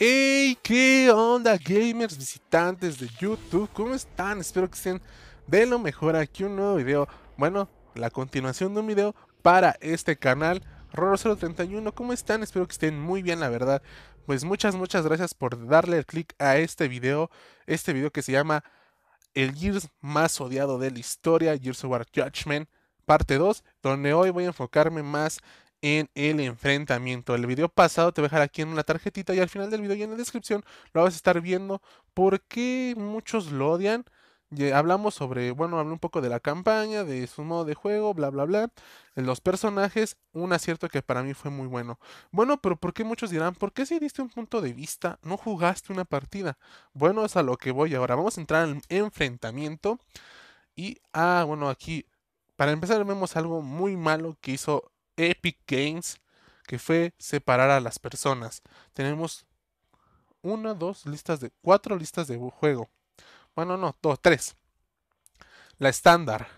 Hey, ¿qué onda gamers visitantes de YouTube? ¿Cómo están? Espero que estén de lo mejor aquí un nuevo video. Bueno, la continuación de un video para este canal. Roro031, ¿cómo están? Espero que estén muy bien, la verdad. Pues muchas, muchas gracias por darle click a este video. Este video que se llama El Gears más odiado de la historia, Gears of War Judgment, parte 2, donde hoy voy a enfocarme más en el enfrentamiento. El video pasado te voy a dejar aquí en una tarjetita y al final del video y en la descripción lo vas a estar viendo Por qué muchos lo odian. Eh, hablamos sobre, bueno, hablé un poco de la campaña, de su modo de juego, bla, bla, bla, los personajes, un acierto que para mí fue muy bueno. Bueno, pero ¿por qué muchos dirán, por qué si diste un punto de vista, no jugaste una partida? Bueno, es a lo que voy ahora. Vamos a entrar al enfrentamiento. Y, ah, bueno, aquí, para empezar vemos algo muy malo que hizo Epic Games, que fue separar a las personas. Tenemos una, dos listas de cuatro listas de juego. Bueno, no, dos, tres. La estándar,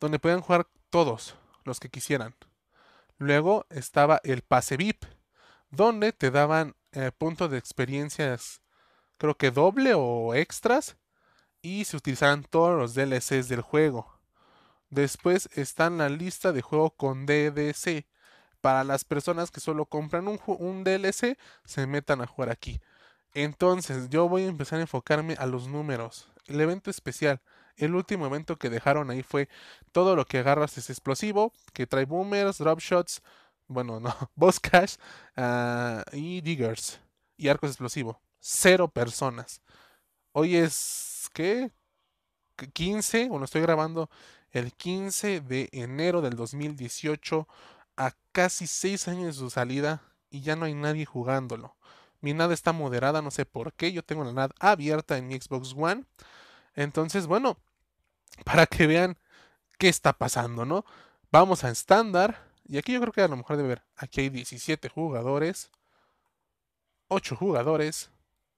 donde podían jugar todos los que quisieran. Luego estaba el pase VIP, donde te daban eh, puntos de experiencias, creo que doble o extras, y se utilizaban todos los DLCs del juego. Después está la lista de juego con DDC Para las personas que solo compran un, un DLC, se metan a jugar aquí. Entonces, yo voy a empezar a enfocarme a los números. El evento especial. El último evento que dejaron ahí fue todo lo que agarras es explosivo, que trae boomers, drop shots, bueno, no, boss cash ah, y diggers y arcos explosivo. Cero personas. Hoy es, ¿qué? 15, bueno, estoy grabando el 15 de enero del 2018, a casi 6 años de su salida, y ya no hay nadie jugándolo. Mi NAD está moderada, no sé por qué, yo tengo la NAD abierta en mi Xbox One. Entonces, bueno, para que vean qué está pasando, ¿no? Vamos a estándar, y aquí yo creo que a lo mejor de ver, aquí hay 17 jugadores, 8 jugadores,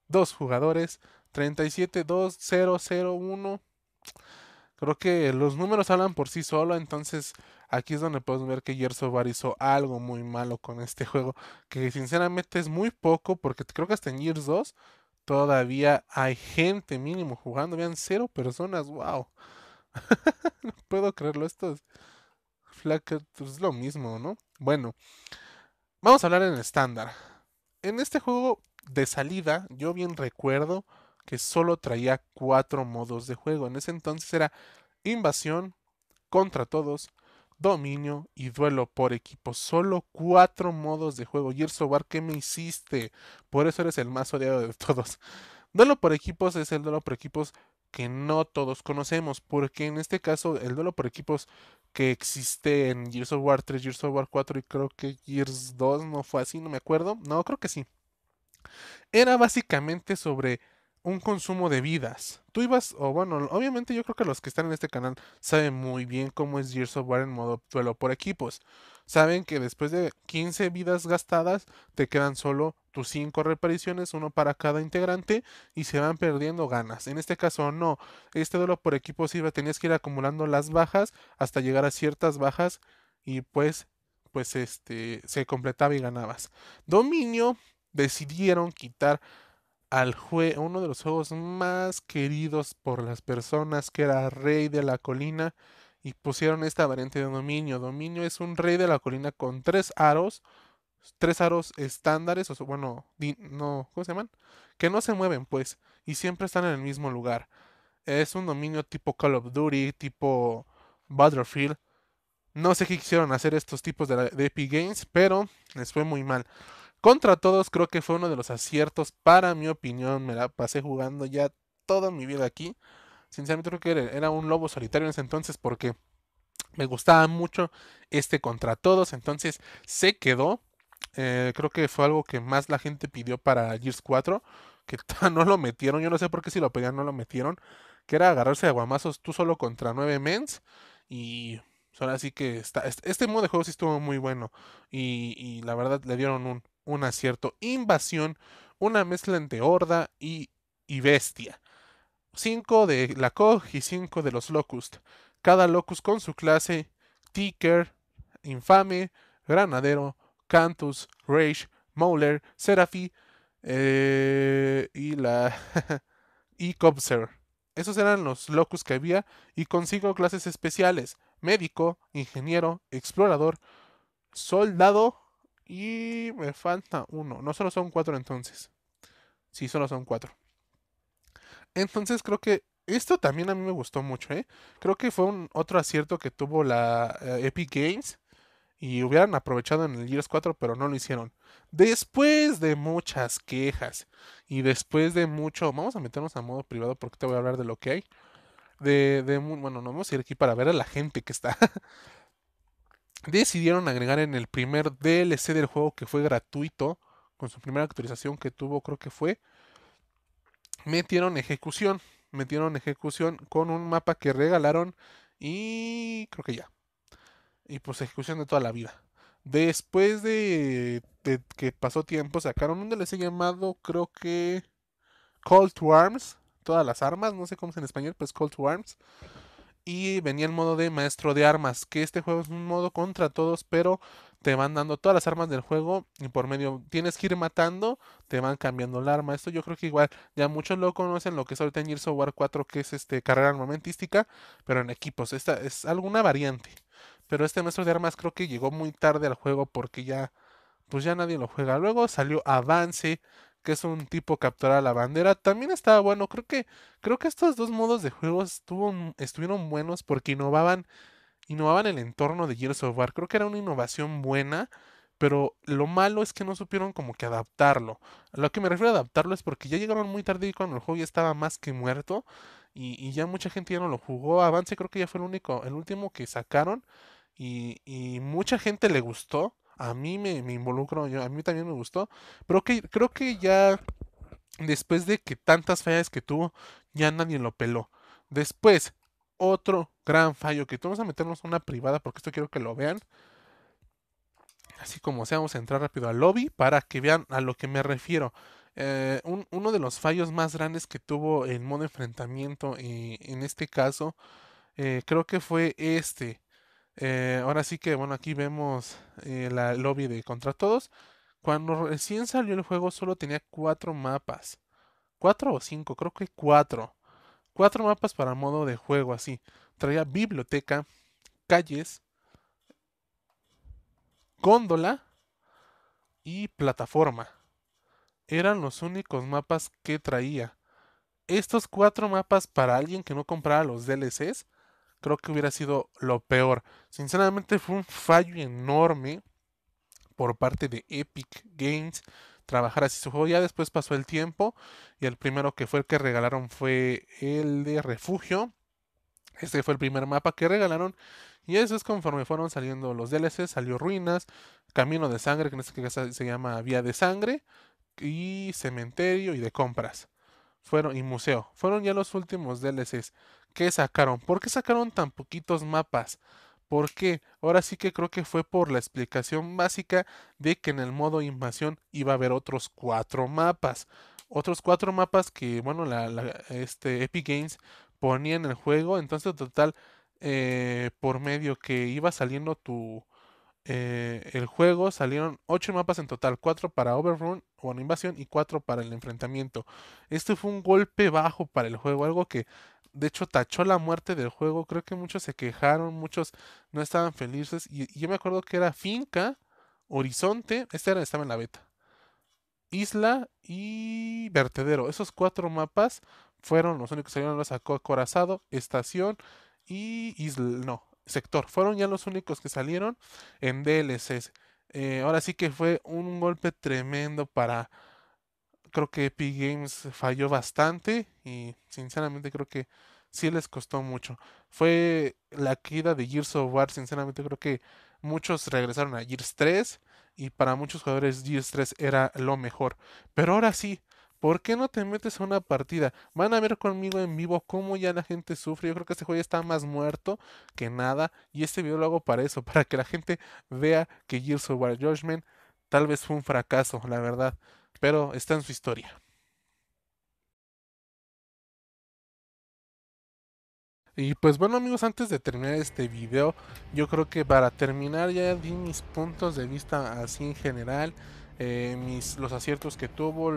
2 jugadores, 37, 2, 0, 0, Creo que los números hablan por sí solo, entonces aquí es donde podemos ver que of Bar hizo algo muy malo con este juego, que sinceramente es muy poco, porque creo que hasta en Gears 2 todavía hay gente mínimo jugando, vean, cero personas, wow. no puedo creerlo, esto es, pues es lo mismo, ¿no? Bueno, vamos a hablar en estándar. En este juego de salida, yo bien recuerdo que solo traía cuatro modos de juego. En ese entonces era invasión, contra todos, dominio y duelo por equipos. Solo cuatro modos de juego. Gears of War ¿qué me hiciste? Por eso eres el más odiado de todos. Duelo por equipos es el duelo por equipos que no todos conocemos, porque en este caso el duelo por equipos que existe en Gears of War 3, Gears of War 4 y creo que Gears 2 no fue así, no me acuerdo, no, creo que sí. Era básicamente sobre un consumo de vidas. Tú ibas, o bueno, obviamente yo creo que los que están en este canal saben muy bien cómo es Gears of War en modo duelo por equipos. Saben que después de 15 vidas gastadas, te quedan solo tus 5 repariciones, uno para cada integrante, y se van perdiendo ganas. En este caso, no. Este duelo por equipos iba, tenías que ir acumulando las bajas hasta llegar a ciertas bajas, y pues, pues este, se completaba y ganabas. Dominio decidieron quitar al juego, uno de los juegos más queridos por las personas, que era Rey de la Colina, y pusieron esta variante de dominio. Dominio es un Rey de la Colina con tres aros, tres aros estándares, o bueno, no, ¿cómo se llaman? Que no se mueven, pues, y siempre están en el mismo lugar. Es un dominio tipo Call of Duty, tipo Battlefield. No sé qué quisieron hacer estos tipos de, de Epic Games, pero les fue muy mal. Contra todos creo que fue uno de los aciertos, para mi opinión, me la pasé jugando ya toda mi vida aquí. Sinceramente creo que era un lobo solitario en ese entonces porque me gustaba mucho este contra todos, entonces se quedó. Eh, creo que fue algo que más la gente pidió para Gears 4, que no lo metieron, yo no sé por qué si lo pedían no lo metieron, que era agarrarse de guamazos tú solo contra 9 mens y ahora sí que está, este, este modo de juego sí estuvo muy bueno y la verdad le dieron un, una cierta invasión, una mezcla entre horda y, y bestia. 5 de la Cog y cinco de los Locust. Cada Locust con su clase, Ticker, Infame, Granadero, Cantus, Rage, Mauler, Serafi eh, y la... y Cobser. Esos eran los Locust que había y consigo clases especiales. Médico, ingeniero, explorador, soldado y me falta uno. No solo son cuatro entonces. Sí, solo son cuatro. Entonces creo que esto también a mí me gustó mucho, ¿eh? Creo que fue un otro acierto que tuvo la eh, Epic Games y hubieran aprovechado en el Gears 4, pero no lo hicieron. Después de muchas quejas y después de mucho, vamos a meternos a modo privado porque te voy a hablar de lo que hay. De, bueno, no vamos a ir aquí para ver a la gente que está decidieron agregar en el primer DLC del juego que fue gratuito, con su primera actualización que tuvo, creo que fue, metieron ejecución, metieron ejecución con un mapa que regalaron y creo que ya. Y pues ejecución de toda la vida. Después de, que pasó tiempo, sacaron un DLC llamado, creo que Call to Arms, todas las armas, no sé cómo es en español, pues Call to Arms y venía el modo de maestro de armas, que este juego es un modo contra todos, pero te van dando todas las armas del juego y por medio tienes que ir matando, te van cambiando el arma. Esto yo creo que igual ya muchos lo conocen, lo que es ahorita en Gears War 4, que es este carrera armamentística, pero en equipos. Esta es alguna variante. Pero este maestro de armas creo que llegó muy tarde al juego porque ya pues ya nadie lo juega. Luego salió Avance, que es un tipo capturar a la bandera, también estaba bueno. Creo que, creo que estos dos modos de juego estuvieron buenos porque innovaban, innovaban el entorno de Gears of War. Creo que era una innovación buena, pero lo malo es que no supieron como que adaptarlo. A lo que me refiero a adaptarlo es porque ya llegaron muy tarde y cuando el juego ya estaba más que muerto y, ya mucha gente ya no lo jugó. Avance creo que ya fue el único, el último que sacaron y mucha gente le gustó a mí me, me involucro, a mí también me gustó. Pero creo que ya después de que tantas fallas que tuvo, ya nadie lo peló. Después, otro gran fallo que vamos a meternos a una privada porque esto quiero que lo vean. Así como sea, vamos a entrar rápido al lobby para que vean a lo que me refiero. Eh, uno de los fallos más grandes que tuvo el modo enfrentamiento eh, en este caso, eh, creo que fue este. Eh, ahora sí que, bueno, aquí vemos eh, la lobby de Contra Todos. Cuando recién salió el juego solo tenía cuatro mapas. ¿Cuatro o cinco? Creo que cuatro. Cuatro mapas para modo de juego, así. Traía biblioteca, calles, góndola y plataforma. Eran los únicos mapas que traía. Estos cuatro mapas para alguien que no comprara los DLCs creo que hubiera sido lo peor. Sinceramente fue un fallo enorme por parte de Epic Games trabajar así su juego. Ya después pasó el tiempo y el primero que fue el que regalaron fue el de refugio. Este fue el primer mapa que regalaron. Y eso es conforme fueron saliendo los DLCs. Salió Ruinas, Camino de Sangre, que en este caso se llama Vía de Sangre, y Cementerio y de Compras. Fueron, y Museo. Fueron ya los últimos DLCs. ¿Qué sacaron? ¿Por qué sacaron tan poquitos mapas? ¿Por qué? Ahora sí que creo que fue por la explicación básica de que en el modo invasión iba a haber otros cuatro mapas. Otros cuatro mapas que, bueno, la, este Epic Games ponía en el juego. Entonces, total, eh, por medio que iba saliendo tu, eh, el juego salieron ocho mapas en total, cuatro para Overrun o invasión y cuatro para el enfrentamiento. Este fue un golpe bajo para el juego, algo que de hecho, tachó la muerte del juego. Creo que muchos se quejaron, muchos no estaban felices. Y, yo me acuerdo que era Finca, Horizonte, este era, estaba en la beta. Isla y Vertedero. Esos cuatro mapas fueron los únicos que salieron. Los sacó Corazado, Estación y Isla. No, Sector. Fueron ya los únicos que salieron en DLCs. Eh, ahora sí que fue un golpe tremendo para creo que Epic Games falló bastante y sinceramente creo que sí les costó mucho. Fue la caída de Gears of War, sinceramente creo que muchos regresaron a Gears 3 y para muchos jugadores Gears 3 era lo mejor. Pero ahora sí, ¿por qué no te metes a una partida? Van a ver conmigo en vivo cómo ya la gente sufre. Yo creo que este juego ya está más muerto que nada y este video lo hago para eso, para que la gente vea que Gears of War Judgment tal vez fue un fracaso, la verdad. Pero está en su historia. Y pues bueno amigos, antes de terminar este video, yo creo que para terminar ya di mis puntos de vista así en general, eh, mis, los aciertos que tuvo,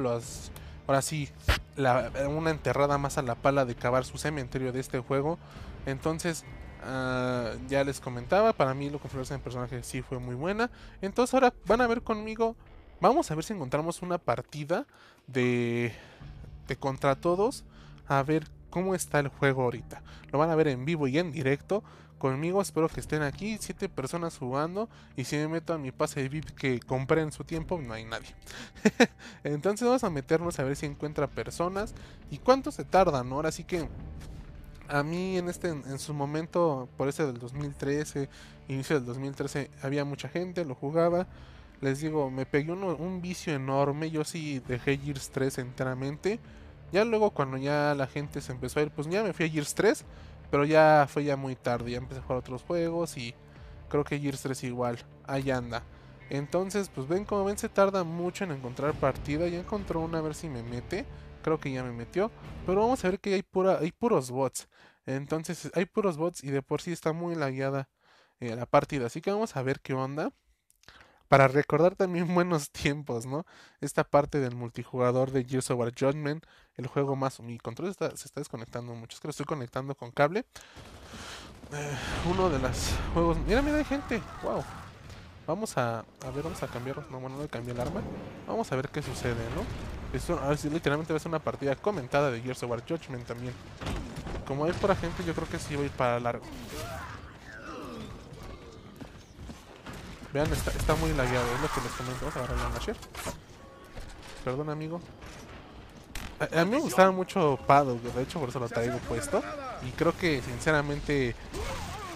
ahora sí, una enterrada más a la pala de cavar su cementerio de este juego. Entonces, ah, ya les comentaba, para mí lo que en personaje sí fue muy buena. Entonces ahora van a ver conmigo Vamos a ver si encontramos una partida de, contra todos. A ver cómo está el juego ahorita. Lo van a ver en vivo y en directo conmigo. Espero que estén aquí. Siete personas jugando. Y si me meto a mi pase de VIP que compré en su tiempo, no hay nadie. Entonces vamos a meternos a ver si encuentra personas. Y cuánto se tardan, ¿no? Ahora sí que a mí en este en su momento por ese del 2013 inicio del 2013 había mucha gente lo jugaba les digo, me pegué un vicio enorme. Yo sí dejé Gears 3 enteramente. Ya luego cuando ya la gente se empezó a ir, pues ya me fui a Gears 3. Pero ya fue ya muy tarde. Ya empecé a jugar otros juegos y creo que Gears 3 igual. Ahí anda. Entonces, pues ven como ven se tarda mucho en encontrar partida. Ya encontró una a ver si me mete. Creo que ya me metió. Pero vamos a ver que hay, pura, hay puros bots. Entonces hay puros bots y de por sí está muy lagueada eh, la partida. Así que vamos a ver qué onda para recordar también buenos tiempos, ¿no? Esta parte del multijugador de Gears of War Judgment, el juego más... Mi control se está desconectando mucho, es que lo estoy conectando con cable. Eh, uno de los juegos... Mira, mira, hay gente, wow. Vamos a, a ver, vamos a cambiar... No, bueno, no le cambié el arma. Vamos a ver qué sucede, ¿no? Esto, a ah, ver si literalmente va a ser una partida comentada de Gears of War Judgment también. Como hay por gente, yo creo que sí voy para largo. Vean, está, está muy lagueado, es lo que les comento. Vamos a agarrar la Perdón, amigo. A, mí me gustaba mucho Pado, de hecho por eso lo traigo puesto. Y creo que, sinceramente,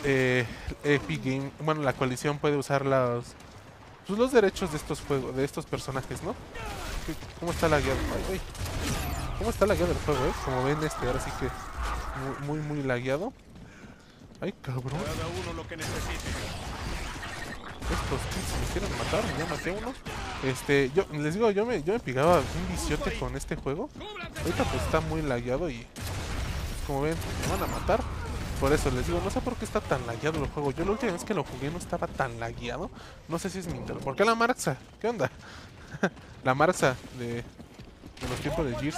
eh, Epic Game, bueno, la coalición puede usar los, pues, los derechos de estos juegos, de estos personajes, ¿no? ¿Cómo está la Ay, del ¿Cómo está la el juego, eh? Como ven, este ahora sí que muy, muy, muy lagueado. Ay, cabrón. Cada uno lo que necesite estos que se quieren matar, ya maté uno. Este, yo les digo, yo me, yo me pegaba un viciote con este juego. Ahorita pues está muy lagueado y pues, como ven, me van a matar. Por eso les digo, no sé por qué está tan lagueado el juego. Yo la última vez que lo jugué no estaba tan lagueado. No sé si es mi ¿Por qué la Marxa? ¿Qué onda? la Marxa de, de los tiempos de Gears.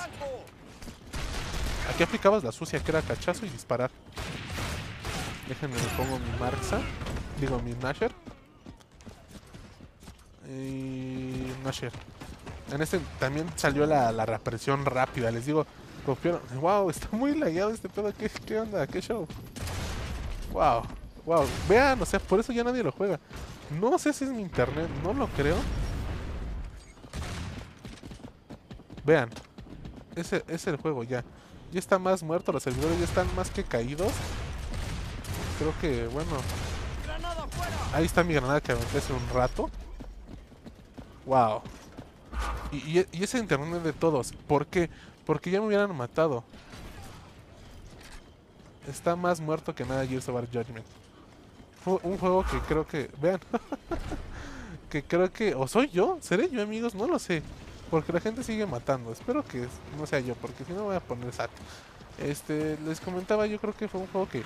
Aquí aplicabas la sucia que era cachazo y disparar. Déjenme, me pongo mi Marxa. Digo, mi Nasher y sé. En este también salió la, represión rápida. Les digo, ¡Wow! Está muy lagueado este pedo. ¿Qué, onda? ¿Qué show? ¡Wow! ¡Wow! Vean, o sea, por eso ya nadie lo juega. No sé si es mi internet, no lo creo. Vean, Ese es el juego ya. Ya está más muerto, los servidores ya están más que caídos. Creo que, bueno. Ahí está mi granada que aventé hace un rato. Wow. Y, e, ese internet de todos. ¿Por qué? Porque ya me hubieran matado. Está más muerto que nada Gears of Judgment. Fue un juego que creo que... Vean. que creo que... ¿O soy yo? ¿Seré yo, amigos? No lo sé. Porque la gente sigue matando. Espero que no sea yo, porque si no voy a poner SAT. Este, les comentaba, yo creo que fue un juego que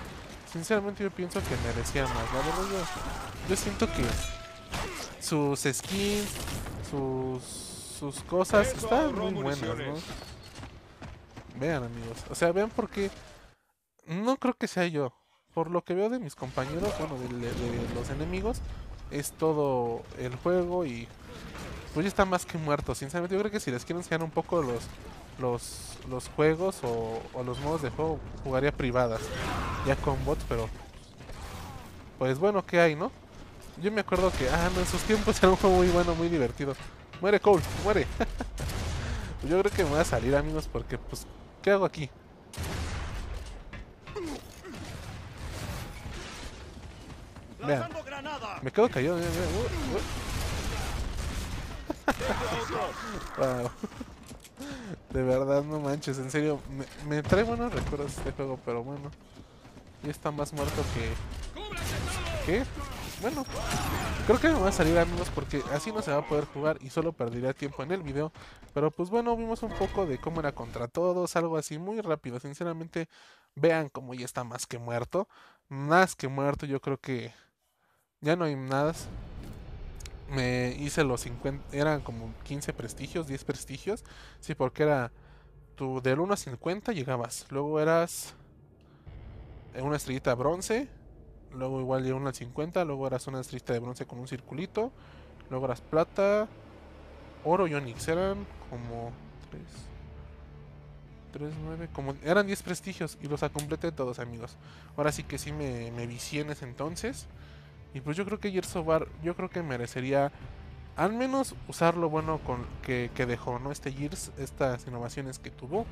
sinceramente yo pienso que merecía más. La yo siento que sus skins, sus, cosas. Están muy buenas, ¿no? Vean, amigos. O sea, vean porque no creo que sea yo. Por lo que veo de mis compañeros, bueno, de, los enemigos, es todo el juego y pues ya están más que muertos. Sinceramente, yo creo que si les quieren enseñar un poco los los, juegos o, los modos de juego, jugaría privadas, ya con bots, pero pues bueno, ¿qué hay, no? Yo me acuerdo que, ah, no, en sus tiempos era un juego muy bueno, muy divertido. Muere Cole, muere. Yo creo que me voy a salir, amigos, porque, pues, ¿qué hago aquí? Vean, me quedo cayendo. wow. De verdad, no manches, en serio. Me, trae buenos recuerdos este juego, pero bueno. y está más muerto que... ¿Qué? bueno, creo que me va a salir amigos porque así no se va a poder jugar y solo perdería tiempo en el video. Pero pues bueno, vimos un poco de cómo era contra todos, algo así muy rápido. Sinceramente, vean cómo ya está más que muerto. Más que muerto, yo creo que ya no hay nada. Me hice los 50, eran como 15 prestigios, 10 prestigios. Sí, porque era tú del 1 a 50 llegabas. Luego eras una estrellita bronce Luego igual de 1 al 50. Luego eras una triste de bronce con un circulito. Luego eras plata. Oro y onix. Eran como 3. 3, 9. Como, eran 10 prestigios. Y los acompleté todos, amigos. Ahora sí que sí me, me vicié en entonces. Y pues yo creo que Gersobar, yo creo que merecería al menos usar lo bueno con, que, dejó, ¿no? Este Gears, estas innovaciones que tuvo.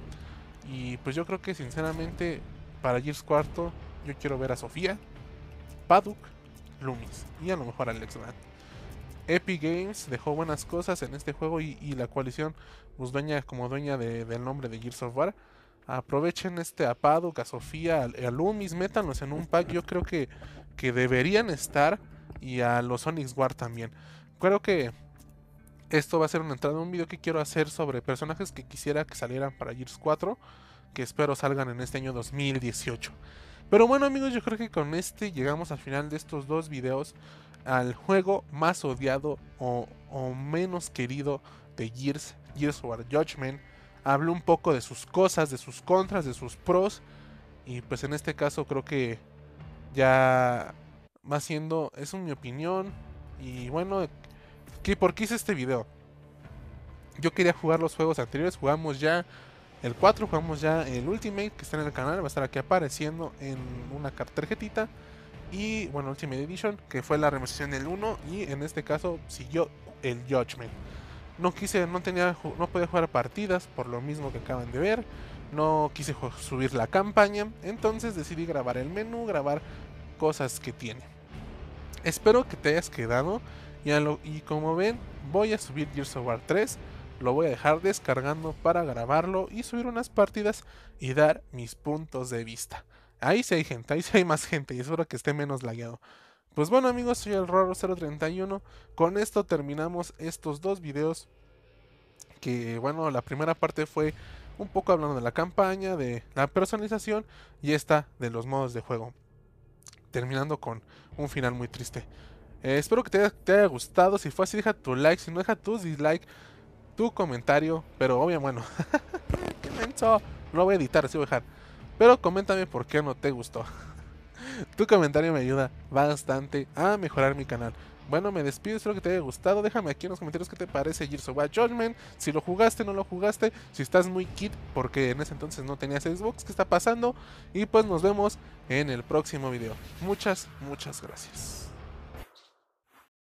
Y pues yo creo que sinceramente para Gears cuarto yo quiero ver a Sofía. Paduk, Loomis y a lo mejor Alex Van. Epic Games dejó buenas cosas en este juego y, la coalición, pues, como dueña del nombre de Gears of War, aprovechen este a Paduk, a Sofía, a, Loomis, métanlos en un pack. Yo creo que, que deberían estar y a los Onyx War también. Creo que esto va a ser una entrada, un video que quiero hacer sobre personajes que quisiera que salieran para Gears 4, que espero salgan en este año 2018. Pero bueno amigos, yo creo que con este llegamos al final de estos dos videos al juego más odiado o, menos querido de Gears, Gears of War Judgment. Hablo un poco de sus cosas, de sus contras, de sus pros. Y pues en este caso creo que ya va siendo, es mi opinión. Y bueno, ¿qué, ¿por qué hice este video? Yo quería jugar los juegos anteriores, jugamos ya el 4 jugamos ya el Ultimate que está en el canal, va a estar aquí apareciendo en una tarjetita. Y bueno, Ultimate Edition, que fue la remoción del 1 y en este caso siguió el Judgment. No quise, no tenía, no podía jugar partidas por lo mismo que acaban de ver. No quise subir la campaña, entonces decidí grabar el menú, grabar cosas que tiene. Espero que te hayas quedado y, y como ven voy a subir Gears of War 3 lo voy a dejar descargando para grabarlo y subir unas partidas y dar mis puntos de vista. Ahí sí hay gente, ahí sí hay más gente y espero que esté menos lagueado. Pues bueno amigos, soy el Roro031. Con esto terminamos estos dos videos. Que bueno, la primera parte fue un poco hablando de la campaña, de la personalización y esta de los modos de juego. Terminando con un final muy triste. Eh, espero que te haya, te haya, gustado. Si fue así, deja tu like. Si no, deja tu dislike tu comentario, pero obviamente, bueno, qué menso, lo voy a editar, sí voy a dejar. Pero coméntame por qué no te gustó. tu comentario me ayuda bastante a mejorar mi canal. Bueno, me despido, espero que te haya gustado. Déjame aquí en los comentarios qué te parece Gears of Si lo jugaste, no lo jugaste. Si estás muy kid, porque en ese entonces no tenías Xbox, ¿qué está pasando? Y pues nos vemos en el próximo video. Muchas, muchas gracias.